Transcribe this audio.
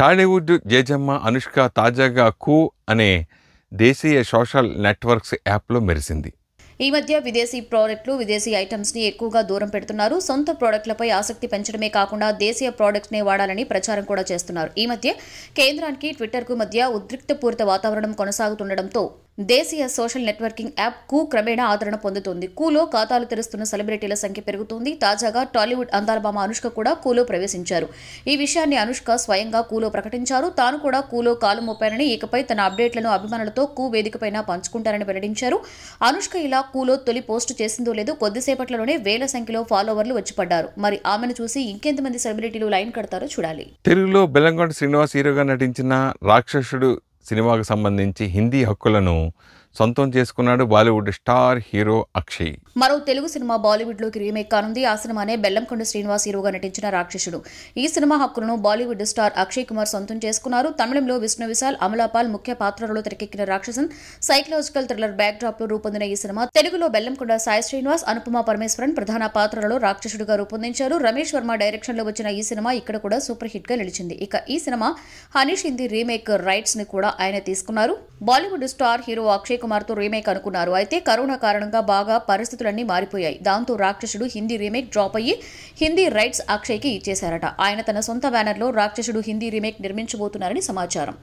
టాలీవుడ్ జేజమ్మ అనుష్క తాజాగా కూ అనే దేశీయ సోషల్ నెట్వర్క్స్ యాప్లో మెరిసింది ఈ మధ్య విదేశీ ప్రోడక్ట్లు విదేశీ ఐటమ్స్ని ఎక్కువగా దూరం పెడుతున్నారు సొంత ప్రోడక్ట్లపై ఆసక్తి పెంచడమే కాకుండా దేశీయ ప్రోడక్ట్స్నే వాడాలని ప్రచారం కూడా చేస్తున్నారు ఈ మధ్య కేంద్రానికి ట్విట్టర్కు మధ్య ఉద్రిక్తపూరిత వాతావరణం కొనసాగుతుండడంతో దేశీయ సోషల్ నెట్వర్కింగ్ యాప్ కు క్రమేణా ఆదరణ పొందుతోంది కూలో ఖాతాలు తెరుస్తున్న సెలబ్రిటీల సంఖ్య పెరుగుతుంది తాజాగా టాలీవుడ్ అందాలబామ అనుష్క కూడా కూలో ప్రవేశించారు ఈ విషయాన్ని అనుష్క స్వయంగా కూలో ప్రకటించారు తాను కూడా కూలో కాలు మోపానని ఇకపై తన అప్డేట్లను అభిమానులతో కూ వేదికపైన పంచుకుంటారని వెల్లడించారు అనుష్క ఇలా కూలో తొలి పోస్టు చేసిందో లేదో కొద్దిసేపట్లోనే వేల సంఖ్యలో ఫాలోవర్లు వచ్చిపడ్డారు మరి ఆమెను చూసి ఇంకెంతమంది సెలబ్రిటీలు లైన్ కడతారో చూడాలి తెలుగులో బెల్లంగొండ శ్రీనివాస్ హీరోగా నటించిన రాక్షసుడు సినిమాకు సంబంధించి హిందీ హక్కులను సొంతం చేసుకున్నాడు బాలీవుడ్ స్టార్ హీరో అక్షయ్ మరో తెలుగు సినిమా బాలీవుడ్ లోకి రీమేక్ కానుంది ఆ సినిమానే బెల్లంకొండ శ్రీనివాస్ హీరోగా నటించిన రాక్షసుడు ఈ సినిమా హక్కులను బాలీవుడ్ స్టార్ అక్షయ్ కుమార్ సొంతం చేసుకున్నారు తమిళంలో విష్ణు విశాల్ అమలాపాల్ ముఖ్య పాత్రలో తెరకెక్కిన Ratsasan psychological thriller back drop లో రూపొందిన ఈ సినిమా తెలుగులో బెల్లంకొండ సాయి శ్రీనివాస్ అనుపమ పరమేశ్వరన్ ప్రధాన పాత్రలో రాక్షసుడుగా రూపొందించారు రమేష్ వర్మ డైరెక్షన్ లో వచ్చిన ఈ సినిమా ఇక్కడ కూడా సూపర్ హిట్ గా నిలిచింది ఇక ఈ సినిమా హనీష్ హిందీ రీమేక్ రైట్స్ ని కూడా ఆయన తీసుకున్నారు బాలీవుడ్ స్టార్ హీరో అక్షయ్ కుమార్తో రీమేక్ అనుకున్నారు అయితే కరోనా కారణంగా బాగా పరిస్థితులన్నీ మారిపోయాయి దాంతో రాక్షసుడు హిందీ రీమేక్ డ్రాప్ అయ్యి హిందీ రైట్స్ అక్షయ్కి ఇచ్చేశారట ఆయన తన సొంత బ్యానర్లో రాక్షసుడు హిందీ రీమేక్ నిర్మించబోతున్నారని సమాచారం